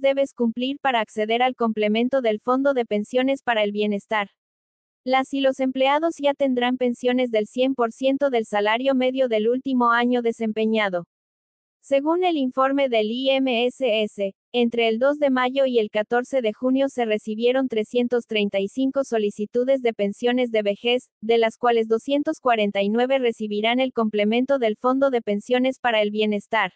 debes cumplir para acceder al complemento del Fondo de Pensiones para el Bienestar. Las y los empleados ya tendrán pensiones del 100% del salario medio del último año desempeñado. Según el informe del IMSS, entre el 2 de mayo y el 14 de junio se recibieron 335 solicitudes de pensiones de vejez, de las cuales 249 recibirán el complemento del Fondo de Pensiones para el Bienestar.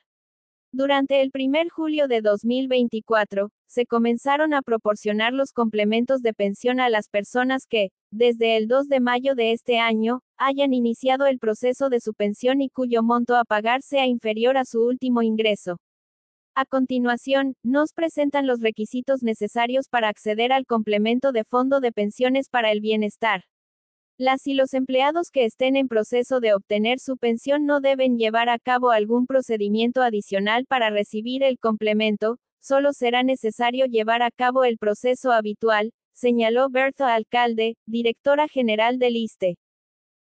Durante el 1 julio de 2024, se comenzaron a proporcionar los complementos de pensión a las personas que, desde el 2 de mayo de este año, hayan iniciado el proceso de su pensión y cuyo monto a pagar sea inferior a su último ingreso. A continuación, nos presentan los requisitos necesarios para acceder al complemento de fondo de pensiones para el bienestar. Las y los empleados que estén en proceso de obtener su pensión no deben llevar a cabo algún procedimiento adicional para recibir el complemento, solo será necesario llevar a cabo el proceso habitual, señaló Bertha Alcalde, directora general del ISTE.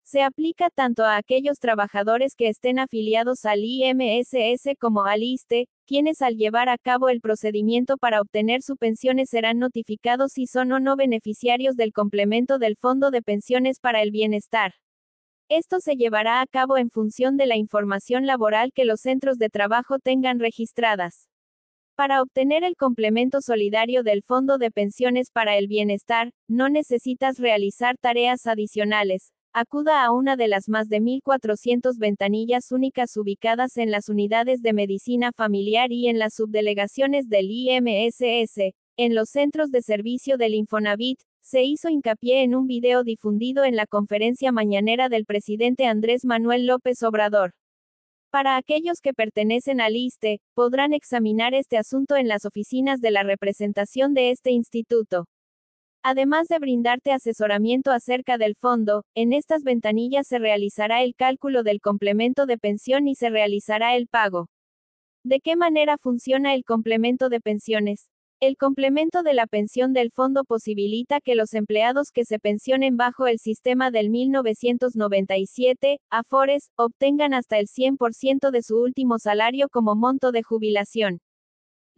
Se aplica tanto a aquellos trabajadores que estén afiliados al IMSS como al ISTE, quienes al llevar a cabo el procedimiento para obtener su pensiones serán notificados si son o no beneficiarios del complemento del Fondo de Pensiones para el Bienestar. Esto se llevará a cabo en función de la información laboral que los centros de trabajo tengan registradas. Para obtener el complemento solidario del Fondo de Pensiones para el Bienestar, no necesitas realizar tareas adicionales, acuda a una de las más de 1.400 ventanillas únicas ubicadas en las unidades de medicina familiar y en las subdelegaciones del IMSS, en los centros de servicio del Infonavit, se hizo hincapié en un video difundido en la conferencia mañanera del presidente Andrés Manuel López Obrador. Para aquellos que pertenecen al ISTE, podrán examinar este asunto en las oficinas de la representación de este instituto. Además de brindarte asesoramiento acerca del fondo, en estas ventanillas se realizará el cálculo del complemento de pensión y se realizará el pago. ¿De qué manera funciona el complemento de pensiones? El complemento de la pensión del fondo posibilita que los empleados que se pensionen bajo el sistema del 1997, AFORES, obtengan hasta el 100% de su último salario como monto de jubilación.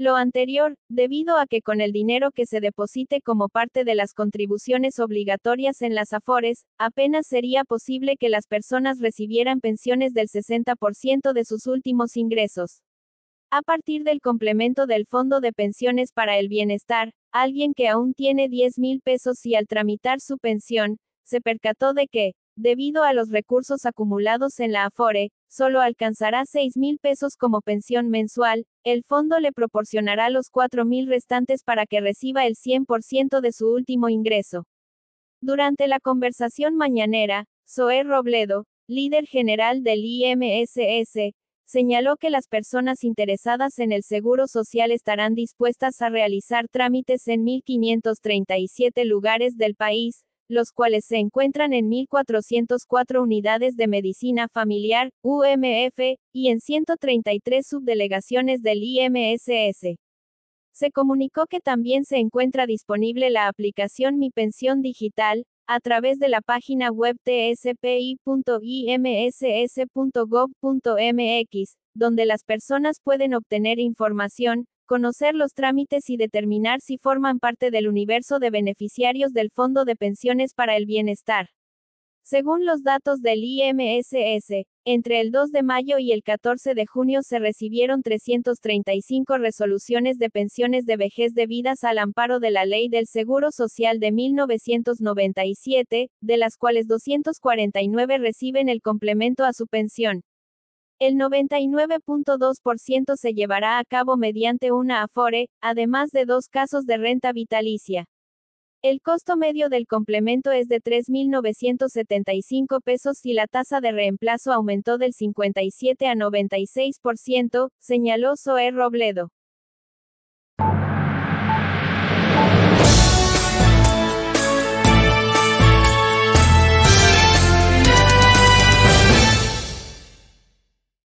Lo anterior, debido a que con el dinero que se deposite como parte de las contribuciones obligatorias en las AFORES, apenas sería posible que las personas recibieran pensiones del 60% de sus últimos ingresos. A partir del complemento del Fondo de Pensiones para el Bienestar, alguien que aún tiene 10 mil pesos y al tramitar su pensión, se percató de que, debido a los recursos acumulados en la Afore, solo alcanzará 6 mil pesos como pensión mensual, el fondo le proporcionará los 4 mil restantes para que reciba el 100% de su último ingreso. Durante la conversación mañanera, Zoé Robledo, líder general del IMSS, señaló que las personas interesadas en el seguro social estarán dispuestas a realizar trámites en 1.537 lugares del país, los cuales se encuentran en 1.404 unidades de medicina familiar, UMF, y en 133 subdelegaciones del IMSS. Se comunicó que también se encuentra disponible la aplicación Mi Pensión Digital, a través de la página web tspi.imss.gov.mx, donde las personas pueden obtener información, conocer los trámites y determinar si forman parte del universo de beneficiarios del Fondo de Pensiones para el Bienestar. Según los datos del IMSS, entre el 2 de mayo y el 14 de junio se recibieron 335 resoluciones de pensiones de vejez debidas al amparo de la Ley del Seguro Social de 1997, de las cuales 249 reciben el complemento a su pensión. El 99.2% se llevará a cabo mediante una afore, además de dos casos de renta vitalicia. El costo medio del complemento es de 3.975 pesos y la tasa de reemplazo aumentó del 57 a 96%, señaló Zoe Robledo.